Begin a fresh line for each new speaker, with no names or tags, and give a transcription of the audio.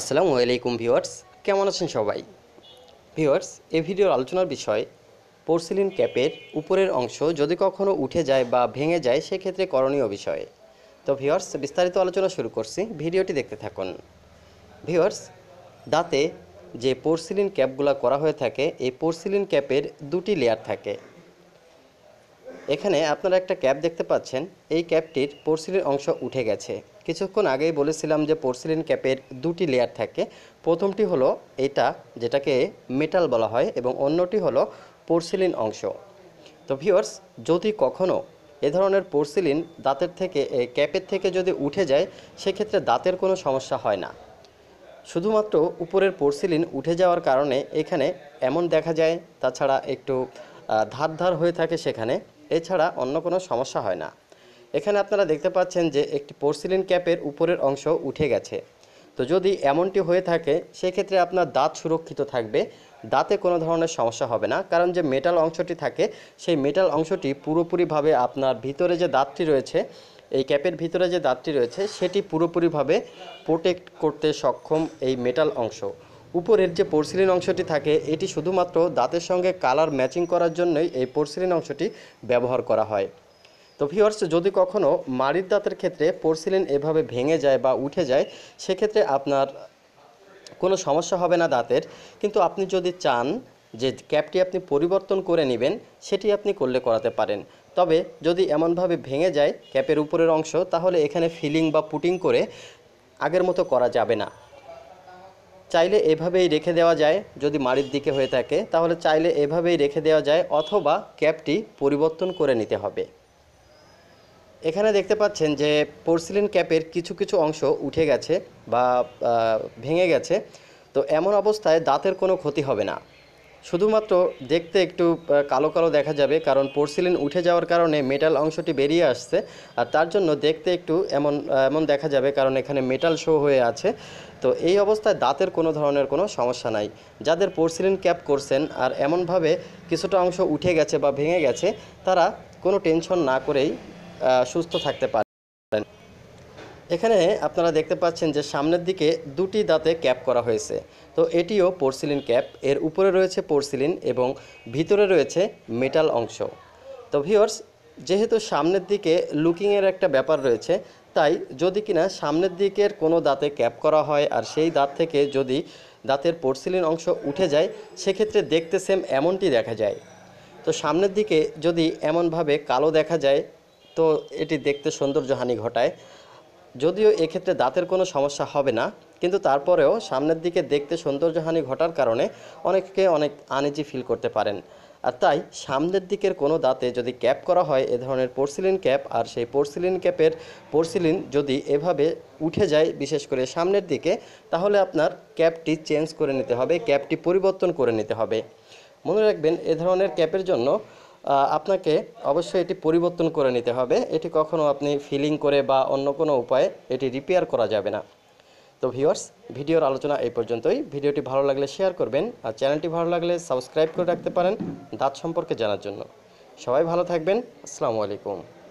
আসসালামু আলাইকুম ভিওয়ার্স কেমন আছেন সবাই ভিওয়ার্স এই ভিডিওর আলোচনার বিষয় পোর্সিলিন ক্যাপের উপরের অংশ যদি কখনো উঠে যায় বা ভেঙে যায় সেক্ষেত্রে করণীয় বিষয় তো ভিওয়ার্স বিস্তারিত আলোচনা শুরু করছি ভিডিওটি দেখতে থাকুন ভিওয়ার্স দাঁতে যে পোর্সিলিন ক্যাপগুলো করা হয়ে থাকে এই পোর্সিলিন ক্যাপের দুটি লেয়ার থাকে এখানে আপনারা একটা ক্যাপ দেখতে পাচ্ছেন এই ক্যাপটির পোর্সিলিন অংশ উঠে গেছে কিছুক্ষণ আগেই বলেছিলাম যে পোর্সিলিন ক্যাপের দুটি লেয়ার থাকে প্রথমটি হলো এটা যেটাকে মেটাল বলা হয় এবং অন্যটি হলো পোর্সিলিন অংশ তো ভিওর্স যদি কখনও এ ধরনের পোর্সিলিন দাঁতের থেকে ক্যাপের থেকে যদি উঠে যায় সেক্ষেত্রে দাঁতের কোনো সমস্যা হয় না শুধুমাত্র উপরের পোর্সিলিন উঠে যাওয়ার কারণে এখানে এমন দেখা যায় তাছাড়া একটু ধার ধার হয়ে থাকে সেখানে এছাড়া অন্য কোনো সমস্যা হয় না এখানে আপনারা দেখতে পাচ্ছেন যে একটি পোর্সিলিন ক্যাপের উপরের অংশ উঠে গেছে তো যদি এমনটি হয়ে থাকে সেক্ষেত্রে আপনার দাঁত সুরক্ষিত থাকবে দাঁতে কোনো ধরনের সমস্যা হবে না কারণ যে মেটাল অংশটি থাকে সেই মেটাল অংশটি পুরোপুরিভাবে আপনার ভিতরে যে দাঁতটি রয়েছে এই ক্যাপের ভিতরে যে দাঁতটি রয়েছে সেটি পুরোপুরিভাবে প্রোটেক্ট করতে সক্ষম এই মেটাল অংশ উপরের যে পোর্সিলিন অংশটি থাকে এটি শুধুমাত্র দাঁতের সঙ্গে কালার ম্যাচিং করার জন্যই এই পোর্সিলিন অংশটি ব্যবহার করা হয় তো ভিওর্স যদি কখনও মাড়ির দাঁতের ক্ষেত্রে পোর্সিলেন এভাবে ভেঙে যায় বা উঠে যায় সেক্ষেত্রে আপনার কোনো সমস্যা হবে না দাঁতের কিন্তু আপনি যদি চান যে ক্যাপটি আপনি পরিবর্তন করে নেবেন সেটি আপনি করলে করাতে পারেন তবে যদি এমনভাবে ভেঙে যায় ক্যাপের উপরের অংশ তাহলে এখানে ফিলিং বা পুটিং করে আগের মতো করা যাবে না চাইলে এভাবেই রেখে দেওয়া যায় যদি মাড়ির দিকে হয়ে থাকে তাহলে চাইলে এভাবেই রেখে দেওয়া যায় অথবা ক্যাপটি পরিবর্তন করে নিতে হবে এখানে দেখতে পাচ্ছেন যে পোর্সিলিন ক্যাপের কিছু কিছু অংশ উঠে গেছে বা ভেঙে গেছে তো এমন অবস্থায় দাঁতের কোনো ক্ষতি হবে না শুধুমাত্র দেখতে একটু কালো কালো দেখা যাবে কারণ পোর্সিলিন উঠে যাওয়ার কারণে মেটাল অংশটি বেরিয়ে আসছে আর তার জন্য দেখতে একটু এমন এমন দেখা যাবে কারণ এখানে মেটাল শো হয়ে আছে তো এই অবস্থায় দাঁতের কোনো ধরনের কোনো সমস্যা নাই যাদের পোর্সিলিন ক্যাপ করছেন আর এমনভাবে কিছুটা অংশ উঠে গেছে বা ভেঙে গেছে তারা কোনো টেনশন না করেই সুস্থ থাকতে পারেন এখানে আপনারা দেখতে পাচ্ছেন যে সামনের দিকে দুটি দাঁতে ক্যাপ করা হয়েছে তো এটিও পোর্সিলিন ক্যাপ এর উপরে রয়েছে পোর্সিলিন এবং ভিতরে রয়েছে মেটাল অংশ তো ভিওর্স যেহেতু সামনের দিকে লুকিংয়ের একটা ব্যাপার রয়েছে তাই যদি কিনা সামনের দিকের কোনো দাঁতে ক্যাপ করা হয় আর সেই দাঁত থেকে যদি দাঁতের পোর্সিলিন অংশ উঠে যায় সেক্ষেত্রে দেখতে সেম এমনটি দেখা যায় তো সামনের দিকে যদি এমনভাবে কালো দেখা যায় তো এটি দেখতে সৌন্দর্যহানি ঘটায় যদিও এক্ষেত্রে দাঁতের কোনো সমস্যা হবে না কিন্তু তারপরেও সামনের দিকে দেখতে সৌন্দর্যহানি ঘটার কারণে অনেকে অনেক আনিজি ফিল করতে পারেন আর তাই সামনের দিকের কোনো দাঁতে যদি ক্যাপ করা হয় এ ধরনের পোর্সিলিন ক্যাপ আর সেই পোর্সিলিন ক্যাপের পোর্সিলিন যদি এভাবে উঠে যায় বিশেষ করে সামনের দিকে তাহলে আপনার ক্যাপটি চেঞ্জ করে নিতে হবে ক্যাপটি পরিবর্তন করে নিতে হবে মনে রাখবেন এ ধরনের ক্যাপের জন্য আপনাকে অবশ্যই এটি পরিবর্তন করে নিতে হবে এটি কখনও আপনি ফিলিং করে বা অন্য কোনো উপায়ে এটি রিপেয়ার করা যাবে না তো ভিওর্স ভিডিওর আলোচনা এই পর্যন্তই ভিডিওটি ভালো লাগলে শেয়ার করবেন আর চ্যানেলটি ভালো লাগলে সাবস্ক্রাইব করে রাখতে পারেন দাঁত সম্পর্কে জানার জন্য সবাই ভালো থাকবেন আসসালামু আলাইকুম